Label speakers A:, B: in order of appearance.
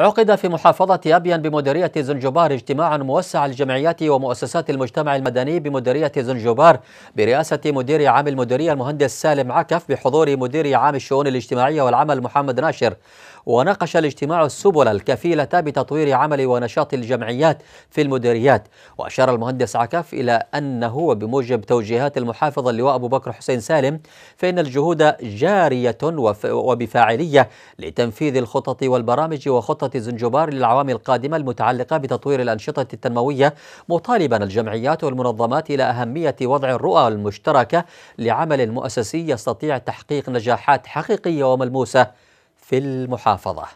A: عقد في محافظة أبيان بمديرية زنجبار اجتماع موسع الجمعيات ومؤسسات المجتمع المدني بمديرية زنجبار برئاسة مدير عام المديرية المهندس سالم عكف بحضور مدير عام الشؤون الاجتماعية والعمل محمد ناشر وناقش الاجتماع السبل الكفيلة بتطوير عمل ونشاط الجمعيات في المديريات وأشار المهندس عكف إلى أنه وبموجب توجيهات المحافظ اللواء أبو بكر حسين سالم فإن الجهود جارية وبفاعلية لتنفيذ الخطط والبرامج وخطة زنجبار للعوام القادمة المتعلقة بتطوير الأنشطة التنموية مطالبا الجمعيات والمنظمات إلى أهمية وضع الرؤى المشتركة لعمل مؤسسي يستطيع تحقيق نجاحات حقيقية وملموسة في المحافظه